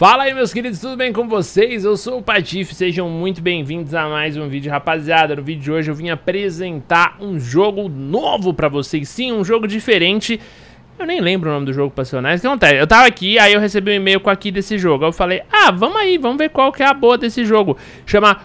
Fala aí meus queridos, tudo bem com vocês? Eu sou o Patife, sejam muito bem-vindos a mais um vídeo, rapaziada. No vídeo de hoje eu vim apresentar um jogo novo pra vocês, sim, um jogo diferente. Eu nem lembro o nome do jogo pra ser honesto. O que acontece? Eu tava aqui, aí eu recebi um e-mail com aqui desse jogo. Aí eu falei, ah, vamos aí, vamos ver qual que é a boa desse jogo. Chama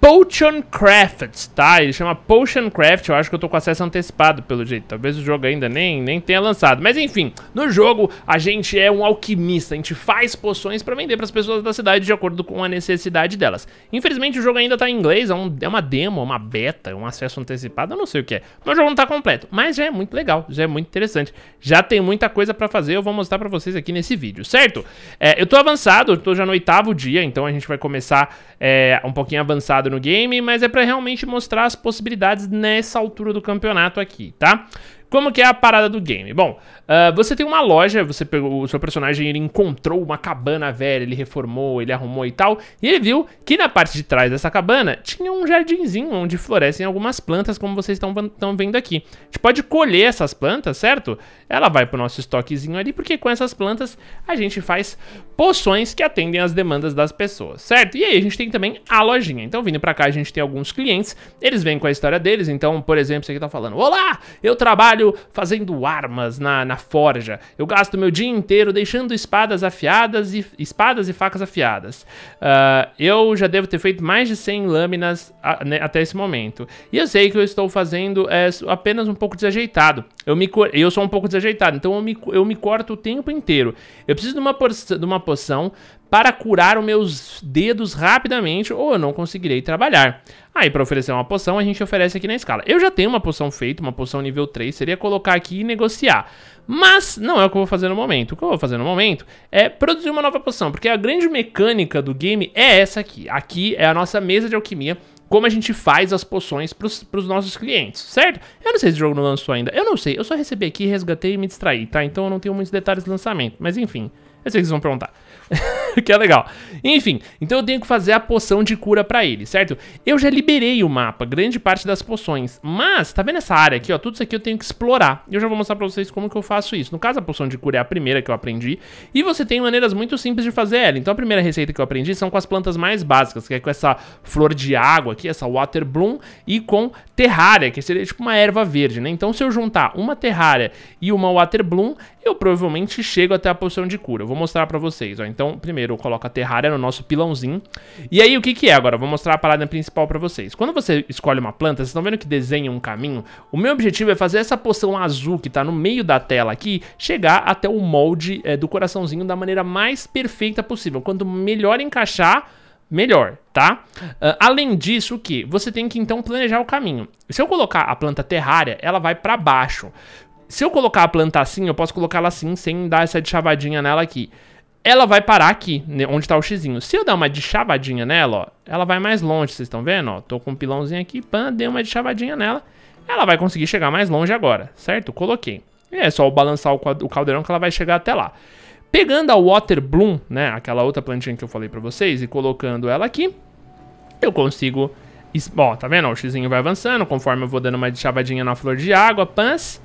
Potion Craft, tá? Ele chama Potion Craft, eu acho que eu tô com acesso antecipado pelo jeito. Talvez o jogo ainda nem, nem tenha lançado. Mas enfim, no jogo a gente é um alquimista, a gente faz poções pra vender pras pessoas da cidade de acordo com a necessidade delas. Infelizmente o jogo ainda tá em inglês, é, um, é uma demo, é uma beta, é um acesso antecipado, eu não sei o que é. Mas o jogo não tá completo, mas já é muito legal, já é muito interessante. Já tem muita coisa pra fazer, eu vou mostrar pra vocês aqui nesse vídeo, certo? É, eu tô avançado, eu tô já no oitavo dia, então a gente vai começar é, um pouquinho avançado no game, mas é para realmente mostrar as possibilidades nessa altura do campeonato aqui, tá? Como que é a parada do game? Bom, uh, você tem uma loja, você pegou, o seu personagem ele encontrou uma cabana velha, ele reformou, ele arrumou e tal, e ele viu que na parte de trás dessa cabana tinha um jardinzinho onde florescem algumas plantas, como vocês estão vendo aqui. A gente pode colher essas plantas, certo? Ela vai pro nosso estoquezinho ali, porque com essas plantas a gente faz poções que atendem as demandas das pessoas, certo? E aí a gente tem também a lojinha. Então, vindo pra cá, a gente tem alguns clientes, eles vêm com a história deles, então, por exemplo, você aqui tá falando, Olá, eu trabalho trabalho fazendo armas na, na forja. Eu gasto meu dia inteiro deixando espadas afiadas e espadas e facas afiadas. Uh, eu já devo ter feito mais de 100 lâminas a, ah, né, até esse momento. E eu sei que eu estou fazendo é, apenas um pouco desajeitado. Eu, me, eu sou um pouco desajeitado, então eu me, eu me corto o tempo inteiro. Eu preciso de uma, de uma poção para curar os meus dedos rapidamente ou eu não conseguirei trabalhar. Aí para oferecer uma poção, a gente oferece aqui na escala. Eu já tenho uma poção feita, uma poção nível 3, seria colocar aqui e negociar. Mas não é o que eu vou fazer no momento. O que eu vou fazer no momento é produzir uma nova poção, porque a grande mecânica do game é essa aqui. Aqui é a nossa mesa de alquimia como a gente faz as poções para os nossos clientes, certo? Eu não sei se o jogo não lançou ainda, eu não sei, eu só recebi aqui, resgatei e me distraí, tá? Então eu não tenho muitos detalhes do lançamento, mas enfim, eu é sei que vocês vão perguntar. que é legal. Enfim, então eu tenho que fazer a poção de cura pra ele, certo? Eu já liberei o mapa, grande parte das poções, mas, tá vendo essa área aqui, ó? Tudo isso aqui eu tenho que explorar. E eu já vou mostrar pra vocês como que eu faço isso. No caso, a poção de cura é a primeira que eu aprendi, e você tem maneiras muito simples de fazer ela. Então a primeira receita que eu aprendi são com as plantas mais básicas, que é com essa flor de água aqui, essa water bloom, e com terrária, que seria tipo uma erva verde, né? Então se eu juntar uma terrária e uma water bloom, eu provavelmente chego até a poção de cura. Eu vou mostrar pra vocês, ó. Então, primeiro ou coloca Terraria no nosso pilãozinho. E aí, o que que é agora? Vou mostrar a parada principal pra vocês. Quando você escolhe uma planta, vocês estão vendo que desenha um caminho? O meu objetivo é fazer essa poção azul que tá no meio da tela aqui, chegar até o molde é, do coraçãozinho da maneira mais perfeita possível. Quanto melhor encaixar, melhor, tá? Uh, além disso, o que? Você tem que então planejar o caminho. Se eu colocar a planta terrária, ela vai para baixo. Se eu colocar a planta assim, eu posso colocá-la assim, sem dar essa de chavadinha nela aqui ela vai parar aqui, onde está o xizinho. Se eu dar uma de chavadinha nela, ó, ela vai mais longe, vocês estão vendo? Ó, tô com um pilãozinho aqui, pan, dei uma de chavadinha nela. Ela vai conseguir chegar mais longe agora, certo? Coloquei. E é só balançar o caldeirão que ela vai chegar até lá. Pegando a Water Bloom, né, aquela outra plantinha que eu falei pra vocês, e colocando ela aqui, eu consigo... Ó, tá vendo? O xizinho vai avançando, conforme eu vou dando uma de chavadinha na flor de água, pãs...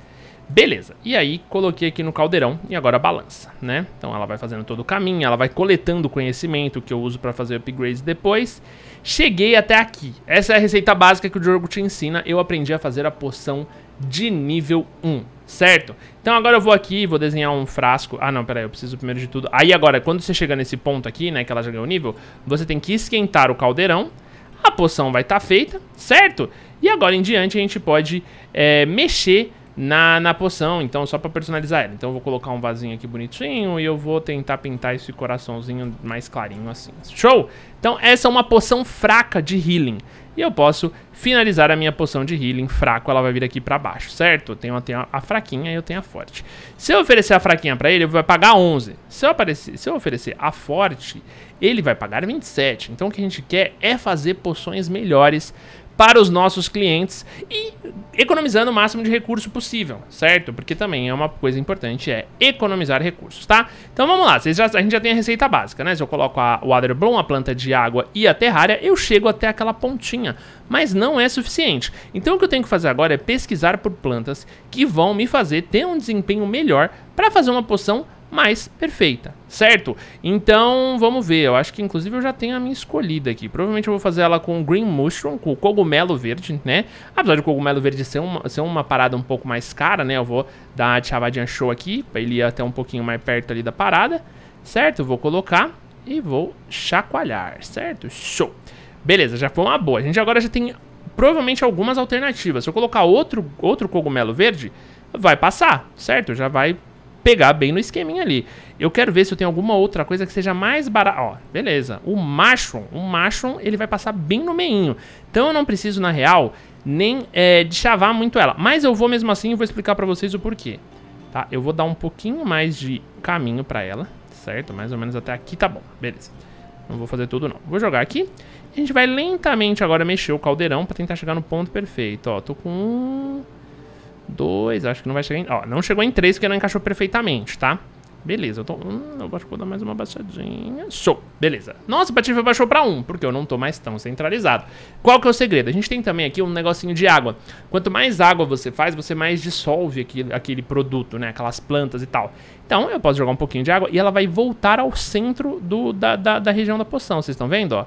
Beleza, e aí coloquei aqui no caldeirão e agora balança, né? Então ela vai fazendo todo o caminho, ela vai coletando o conhecimento que eu uso para fazer upgrades depois. Cheguei até aqui. Essa é a receita básica que o jogo te ensina. Eu aprendi a fazer a poção de nível 1, certo? Então agora eu vou aqui, e vou desenhar um frasco. Ah, não, peraí, eu preciso primeiro de tudo. Aí agora, quando você chegar nesse ponto aqui, né, que ela já ganhou nível, você tem que esquentar o caldeirão. A poção vai estar tá feita, certo? E agora em diante a gente pode é, mexer na, na poção, então só pra personalizar ela. Então eu vou colocar um vasinho aqui bonitinho e eu vou tentar pintar esse coraçãozinho mais clarinho assim. Show! Então essa é uma poção fraca de healing. E eu posso finalizar a minha poção de healing fraco, ela vai vir aqui pra baixo, certo? Eu tenho, eu tenho a, a, fraquinha e eu tenho a forte. Se eu oferecer a fraquinha pra ele, ele vai pagar 11. Se eu, aparecer, se eu oferecer a forte, ele vai pagar 27. Então o que a gente quer é fazer poções melhores para os nossos clientes e economizando o máximo de recurso possível, certo? Porque também é uma coisa importante, é economizar recursos, tá? Então vamos lá, já, a gente já tem a receita básica, né? Se eu coloco a water bloom, a planta de água e a terrária, eu chego até aquela pontinha, mas não é suficiente. Então o que eu tenho que fazer agora é pesquisar por plantas que vão me fazer ter um desempenho melhor para fazer uma poção mas perfeita, certo? Então, vamos ver. Eu acho que, inclusive, eu já tenho a minha escolhida aqui. Provavelmente eu vou fazer ela com Green Mushroom, com cogumelo verde, né? Apesar de cogumelo verde ser uma, ser uma parada um pouco mais cara, né? Eu vou dar uma Chavadian Show aqui, pra ele ir até um pouquinho mais perto ali da parada, certo? Eu vou colocar e vou chacoalhar, certo? Show! Beleza, já foi uma boa. A gente agora já tem provavelmente algumas alternativas. Se eu colocar outro, outro cogumelo verde, vai passar, certo? Já vai pegar bem no esqueminha ali. Eu quero ver se eu tenho alguma outra coisa que seja mais barata. Ó, beleza. O Mushroom, o Mushroom, ele vai passar bem no meinho. Então eu não preciso, na real, nem é, de chavar muito ela. Mas eu vou mesmo assim e vou explicar pra vocês o porquê. Tá? Eu vou dar um pouquinho mais de caminho pra ela, certo? Mais ou menos até aqui tá bom. Beleza. Não vou fazer tudo não. Vou jogar aqui. A gente vai lentamente agora mexer o caldeirão pra tentar chegar no ponto perfeito. Ó, tô com um... Dois, acho que não vai chegar em... Ó, não chegou em três porque não encaixou perfeitamente, tá? Beleza, eu tô... Hum, eu acho que vou dar mais uma baixadinha. Show, beleza. Nossa, o Patife baixou pra um, porque eu não tô mais tão centralizado. Qual que é o segredo? A gente tem também aqui um negocinho de água. Quanto mais água você faz, você mais dissolve aquele, aquele produto, né? Aquelas plantas e tal. Então, eu posso jogar um pouquinho de água e ela vai voltar ao centro do, da, da, da região da poção. Vocês estão vendo, ó?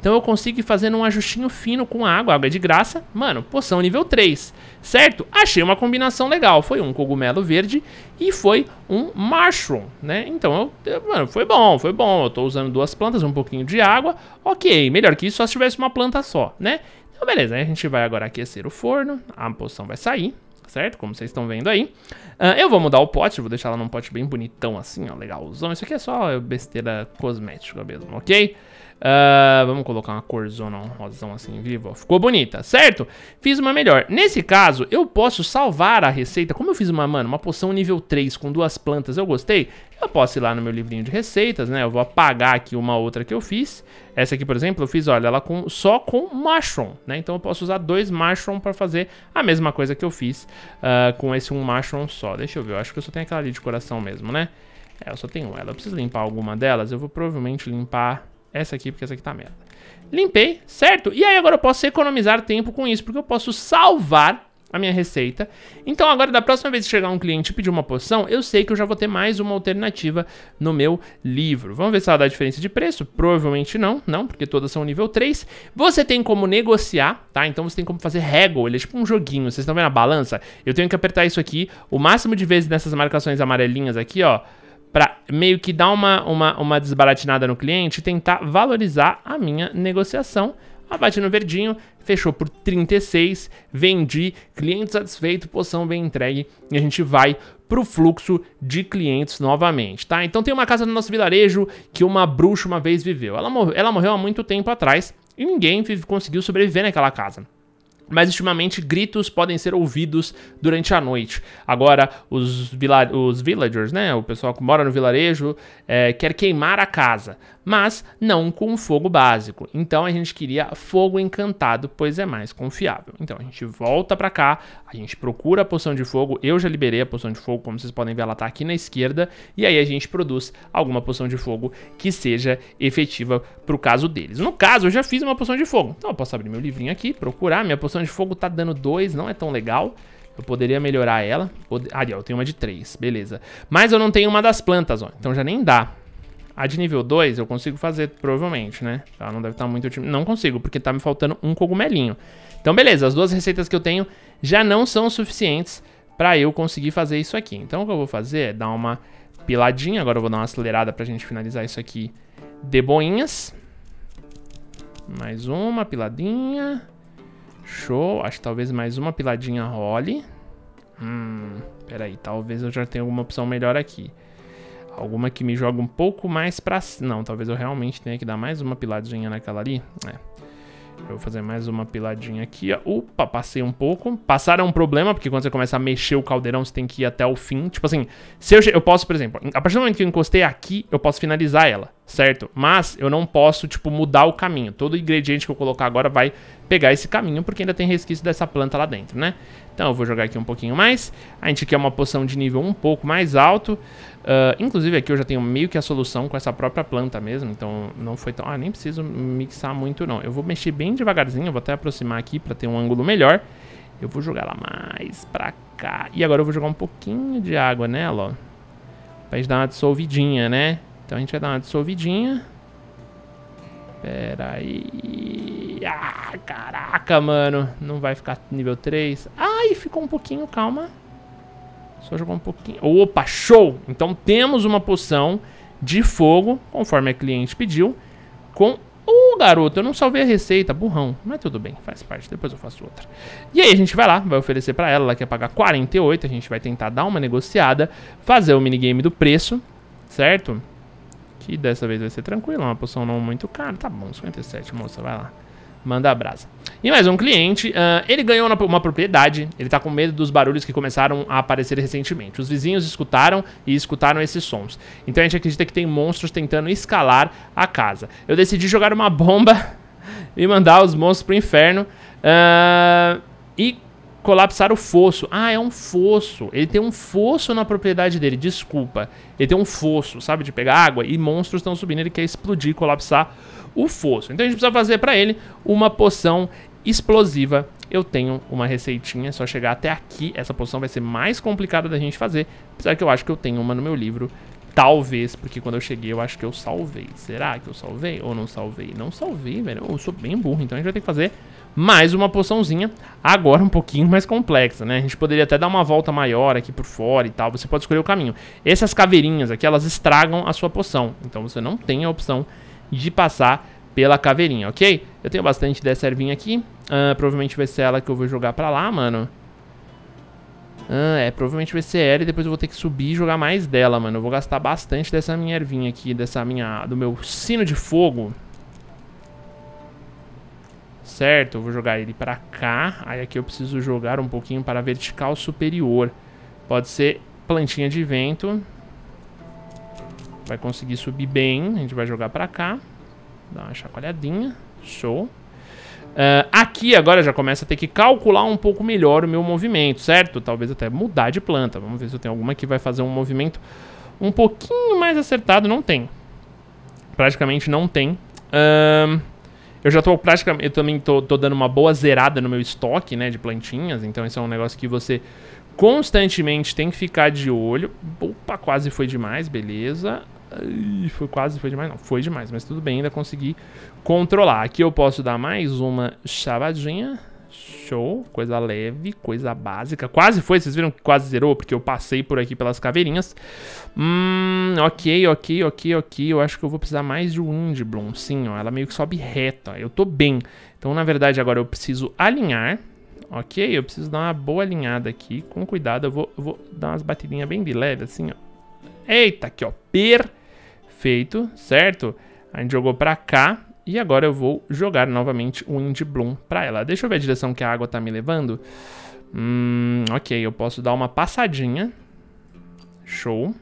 Então eu consigo ir fazendo um ajustinho fino com a água, água é de graça. Mano, poção nível 3, certo? Achei uma combinação legal. Foi um cogumelo verde e foi um mushroom, né? Então, eu, eu, mano, foi bom, foi bom. Eu tô usando duas plantas, um pouquinho de água. Ok, melhor que isso só se tivesse uma planta só, né? Então, beleza. Aí a gente vai agora aquecer o forno. A poção vai sair, certo? Como vocês estão vendo aí. Uh, eu vou mudar o pote, vou deixar ela num pote bem bonitão assim, ó, legalzão. Isso aqui é só besteira cosmética mesmo, ok? Ok. Uh, vamos colocar uma corzona, um rosão assim vivo. Ficou bonita, certo? Fiz uma melhor. Nesse caso, eu posso salvar a receita. Como eu fiz uma, mano, uma poção nível 3 com duas plantas, eu gostei. Eu posso ir lá no meu livrinho de receitas, né? Eu vou apagar aqui uma outra que eu fiz. Essa aqui, por exemplo, eu fiz, olha, ela com, só com mushroom, né? Então eu posso usar dois mushroom pra fazer a mesma coisa que eu fiz uh, com esse um mushroom só. Deixa eu ver, eu acho que eu só tenho aquela ali de coração mesmo, né? É, eu só tenho ela. Eu preciso limpar alguma delas. Eu vou provavelmente limpar essa aqui, porque essa aqui tá merda. Limpei, certo? E aí agora eu posso economizar tempo com isso, porque eu posso salvar a minha receita. Então agora, da próxima vez que chegar um cliente e pedir uma poção, eu sei que eu já vou ter mais uma alternativa no meu livro. Vamos ver se ela dá diferença de preço? Provavelmente não, não, porque todas são nível 3. Você tem como negociar, tá? Então você tem como fazer haggle, ele é tipo um joguinho. Vocês estão vendo a balança? Eu tenho que apertar isso aqui, o máximo de vezes nessas marcações amarelinhas aqui, ó para meio que dar uma, uma, uma desbaratinada no cliente e tentar valorizar a minha negociação. Abate no verdinho, fechou por 36, vendi, cliente satisfeito, poção bem entregue e a gente vai pro fluxo de clientes novamente, tá? Então tem uma casa no nosso vilarejo que uma bruxa uma vez viveu. Ela, mor ela morreu há muito tempo atrás e ninguém conseguiu sobreviver naquela casa mas ultimamente gritos podem ser ouvidos durante a noite. Agora, os, vila os villagers, né, o pessoal que mora no vilarejo, é, quer queimar a casa, mas não com fogo básico. Então a gente queria fogo encantado, pois é mais confiável. Então a gente volta para cá, a gente procura a poção de fogo, eu já liberei a poção de fogo, como vocês podem ver, ela tá aqui na esquerda, e aí a gente produz alguma poção de fogo que seja efetiva pro caso deles. No caso, eu já fiz uma poção de fogo, então eu posso abrir meu livrinho aqui, procurar, minha poção de fogo tá dando 2, não é tão legal, eu poderia melhorar ela. Ah, eu tenho uma de 3, beleza. Mas eu não tenho uma das plantas, ó. Então já nem dá. A de nível 2 eu consigo fazer, provavelmente, né? Ela não deve estar muito... Não consigo, porque tá me faltando um cogumelinho. Então, beleza, as duas receitas que eu tenho já não são suficientes para eu conseguir fazer isso aqui. Então, o que eu vou fazer é dar uma piladinha. Agora eu vou dar uma acelerada pra gente finalizar isso aqui de boinhas. Mais uma piladinha. Show. Acho que talvez mais uma piladinha role. Hum, peraí. Talvez eu já tenha alguma opção melhor aqui. Alguma que me joga um pouco mais pra... Não, talvez eu realmente tenha que dar mais uma piladinha naquela ali. É. Eu vou fazer mais uma piladinha aqui. Ó. Opa, passei um pouco. Passar é um problema, porque quando você começa a mexer o caldeirão, você tem que ir até o fim. Tipo assim, se eu, eu posso, por exemplo, a partir do momento que eu encostei aqui, eu posso finalizar ela certo? Mas eu não posso, tipo, mudar o caminho. Todo ingrediente que eu colocar agora vai pegar esse caminho, porque ainda tem resquício dessa planta lá dentro, né? Então eu vou jogar aqui um pouquinho mais. A gente quer uma poção de nível um pouco mais alto. Uh, inclusive aqui eu já tenho meio que a solução com essa própria planta mesmo, então não foi tão... Ah, nem preciso mixar muito não. Eu vou mexer bem devagarzinho, vou até aproximar aqui pra ter um ângulo melhor. Eu vou jogar ela mais pra cá. E agora eu vou jogar um pouquinho de água nela, ó. Pra gente dar uma dissolvidinha, né? Então a gente vai dar uma dissolvidinha. Pera aí. Ah, caraca, mano. Não vai ficar nível 3. Ai, ficou um pouquinho, calma. Só jogou um pouquinho. Opa, show! Então temos uma poção de fogo, conforme a cliente pediu, com... Uh, garoto, eu não salvei a receita, burrão. Mas tudo bem, faz parte, depois eu faço outra. E aí a gente vai lá, vai oferecer pra ela, ela quer pagar 48, a gente vai tentar dar uma negociada, fazer o minigame do preço, certo? Que dessa vez vai ser tranquilo, uma poção não muito cara. Tá bom, 57, moça, vai lá. Manda brasa. E mais um cliente, uh, ele ganhou uma, uma, propriedade, ele tá com medo dos barulhos que começaram a aparecer recentemente. Os vizinhos escutaram e escutaram esses sons. Então a gente acredita que tem monstros tentando escalar a casa. Eu decidi jogar uma bomba e mandar os monstros pro inferno. Uh, e colapsar o fosso. Ah, é um fosso. Ele tem um fosso na propriedade dele, desculpa. Ele tem um fosso, sabe, de pegar água e monstros estão subindo, ele quer explodir, colapsar o fosso. Então a gente precisa fazer para ele uma poção explosiva. Eu tenho uma receitinha, é só chegar até aqui. Essa poção vai ser mais complicada da gente fazer, apesar que eu acho que eu tenho uma no meu livro. Talvez, porque quando eu cheguei eu acho que eu salvei. Será que eu salvei ou não salvei? Não salvei, velho. Eu sou bem burro, então a gente vai ter que fazer mais uma poçãozinha, agora um pouquinho mais complexa, né? A gente poderia até dar uma volta maior aqui por fora e tal, você pode escolher o caminho. Essas caveirinhas aqui, elas estragam a sua poção, então você não tem a opção de passar pela caveirinha, ok? Eu tenho bastante dessa ervinha aqui, uh, provavelmente vai ser ela que eu vou jogar pra lá, mano. Ah, é, provavelmente vai ser ela e depois eu vou ter que subir e jogar mais dela, mano. Eu vou gastar bastante dessa minha ervinha aqui, dessa minha... do meu sino de fogo certo? Eu vou jogar ele para cá. Aí aqui eu preciso jogar um pouquinho para a vertical superior. Pode ser plantinha de vento. Vai conseguir subir bem. A gente vai jogar para cá. Dá uma chacoalhadinha. Show. Uh, aqui agora já começa a ter que calcular um pouco melhor o meu movimento, certo? Talvez até mudar de planta. Vamos ver se eu tenho alguma que vai fazer um movimento um pouquinho mais acertado. Não tem. Praticamente não tem. Uh, eu já tô praticamente. Eu também tô, tô, dando uma boa zerada no meu estoque, né? De plantinhas. Então isso é um negócio que você constantemente tem que ficar de olho. Opa, quase foi demais, beleza. foi quase, foi demais. Não, foi demais, mas tudo bem, ainda consegui controlar. Aqui eu posso dar mais uma chavadinha. Show, coisa leve, coisa básica. Quase foi, vocês viram que quase zerou, porque eu passei por aqui pelas caveirinhas. Hum, ok, ok, ok, ok. Eu acho que eu vou precisar mais de Windbloom, sim, ó. Ela meio que sobe reta, eu tô bem. Então, na verdade, agora eu preciso alinhar, ok? Eu preciso dar uma boa alinhada aqui, com cuidado. Eu vou, eu vou dar umas batidinhas bem de leve, assim, ó. Eita, aqui, ó, perfeito, certo? A gente jogou pra cá, e agora eu vou jogar novamente o Wind Bloom pra ela. Deixa eu ver a direção que a água tá me levando. Hum, ok, eu posso dar uma passadinha. Show.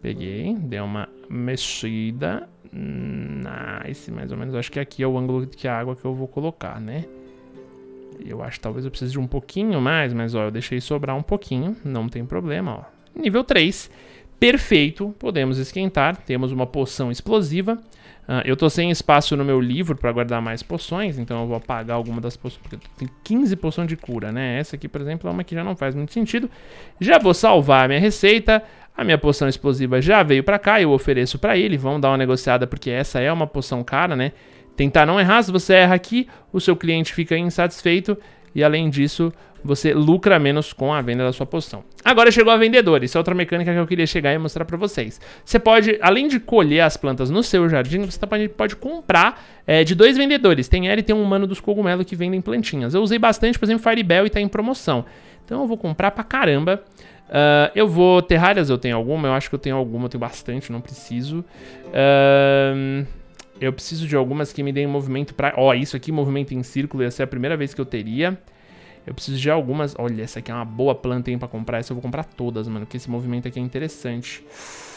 Peguei, dei uma mexida. Nice, mais ou menos. Acho que aqui é o ângulo que a água que eu vou colocar, né? Eu acho que talvez eu precise de um pouquinho mais, mas ó, eu deixei sobrar um pouquinho, não tem problema, ó. Nível 3, perfeito, podemos esquentar, temos uma poção explosiva. Uh, eu tô sem espaço no meu livro para guardar mais poções, então eu vou apagar alguma das poções, porque tem 15 poções de cura, né? Essa aqui, por exemplo, é uma que já não faz muito sentido. Já vou salvar a minha receita, a minha poção explosiva já veio para cá, eu ofereço para ele, vamos dar uma negociada, porque essa é uma poção cara, né? Tentar não errar, se você erra aqui, o seu cliente fica insatisfeito e, além disso, você lucra menos com a venda da sua poção. Agora chegou a vendedora. Isso é outra mecânica que eu queria chegar e mostrar para vocês. Você pode, além de colher as plantas no seu jardim, você tá pode, pode comprar é, de dois vendedores. Tem ela e tem um humano dos cogumelos que vendem plantinhas. Eu usei bastante, por exemplo, Firebell e tá em promoção. Então eu vou comprar pra caramba. Uh, eu vou... Terrárias eu tenho alguma? Eu acho que eu tenho alguma. Eu tenho bastante, não preciso. Uh... Eu preciso de algumas que me deem movimento pra... Ó, oh, isso aqui, movimento em círculo, ia ser a primeira vez que eu teria. Eu preciso de algumas... Olha, essa aqui é uma boa planta, hein, pra comprar. Essa eu vou comprar todas, mano, porque esse movimento aqui é interessante. Uf.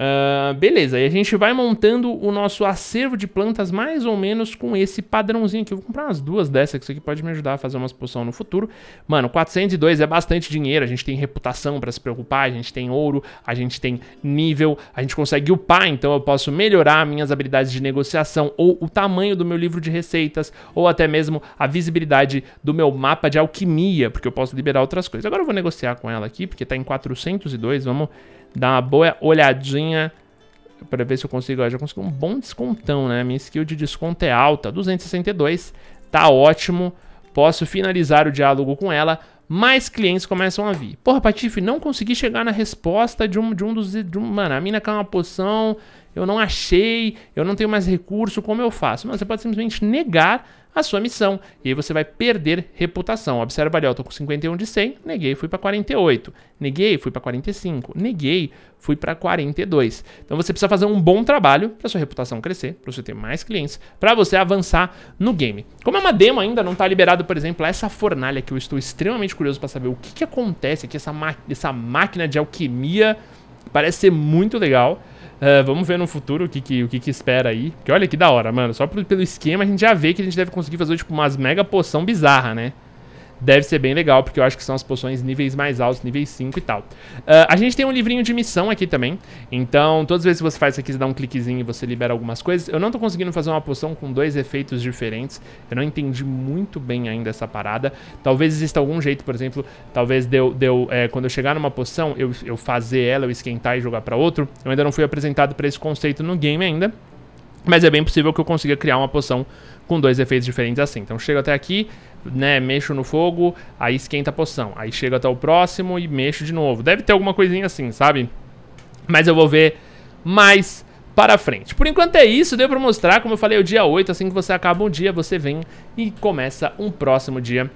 Uh, beleza, e a gente vai montando o nosso acervo de plantas mais ou menos com esse padrãozinho aqui. Eu vou comprar umas duas dessas, que isso aqui pode me ajudar a fazer umas poções no futuro. Mano, 402 é bastante dinheiro, a gente tem reputação para se preocupar, a gente tem ouro, a gente tem nível, a gente consegue upar, então eu posso melhorar minhas habilidades de negociação ou o tamanho do meu livro de receitas, ou até mesmo a visibilidade do meu mapa de alquimia, porque eu posso liberar outras coisas. Agora eu vou negociar com ela aqui, porque tá em 402, vamos dar uma boa olhadinha para ver se eu consigo. Eu já consegui um bom descontão, né? Minha skill de desconto é alta, 262, tá ótimo. Posso finalizar o diálogo com ela, mais clientes começam a vir. Porra, Patife, não consegui chegar na resposta de um, de um dos... De um, mano, a mina caiu uma poção, eu não achei, eu não tenho mais recurso, como eu faço? Mano, você pode simplesmente negar a sua missão. E aí você vai perder reputação. Observa ali, ó, tô com 51 de 100, neguei, fui para 48. Neguei, fui para 45. Neguei, fui para 42. Então você precisa fazer um bom trabalho para sua reputação crescer, para você ter mais clientes, para você avançar no game. Como é uma demo ainda, não está liberado, por exemplo, essa fornalha que eu estou extremamente curioso para saber o que, que acontece aqui, essa, essa máquina de alquimia parece ser muito legal. Uh, vamos ver no futuro o que que, o que que espera aí. Porque olha que da hora, mano. Só pelo esquema a gente já vê que a gente deve conseguir fazer, tipo, umas mega poção bizarra, né? Deve ser bem legal, porque eu acho que são as poções níveis mais altos, níveis 5 e tal. Uh, a gente tem um livrinho de missão aqui também. Então, todas as vezes que você faz isso aqui, você dá um cliquezinho e você libera algumas coisas. Eu não tô conseguindo fazer uma poção com dois efeitos diferentes. Eu não entendi muito bem ainda essa parada. Talvez exista algum jeito, por exemplo, talvez deu, deu é, quando eu chegar numa poção, eu, eu fazer ela, eu esquentar e jogar para outro. Eu ainda não fui apresentado para esse conceito no game ainda. Mas é bem possível que eu consiga criar uma poção com dois efeitos diferentes assim. Então chego até aqui, né, mexo no fogo, aí esquenta a poção. Aí chego até o próximo e mexo de novo. Deve ter alguma coisinha assim, sabe? Mas eu vou ver mais para frente. Por enquanto é isso, deu para mostrar, como eu falei, é o dia 8, assim que você acaba um dia, você vem e começa um próximo dia.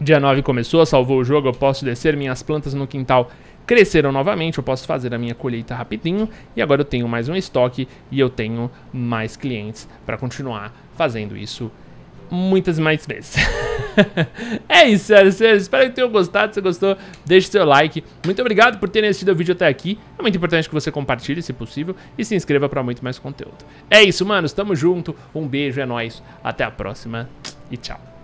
Dia 9 começou, salvou o jogo, eu posso descer minhas plantas no quintal cresceram novamente, eu posso fazer a minha colheita rapidinho e agora eu tenho mais um estoque e eu tenho mais clientes para continuar fazendo isso muitas mais vezes. é isso, senhoras e senhores. Espero que tenham gostado. Se gostou, deixe seu like. Muito obrigado por terem assistido o vídeo até aqui. É muito importante que você compartilhe, se possível, e se inscreva para muito mais conteúdo. É isso, manos. Tamo junto. Um beijo, é nóis. Até a próxima e tchau.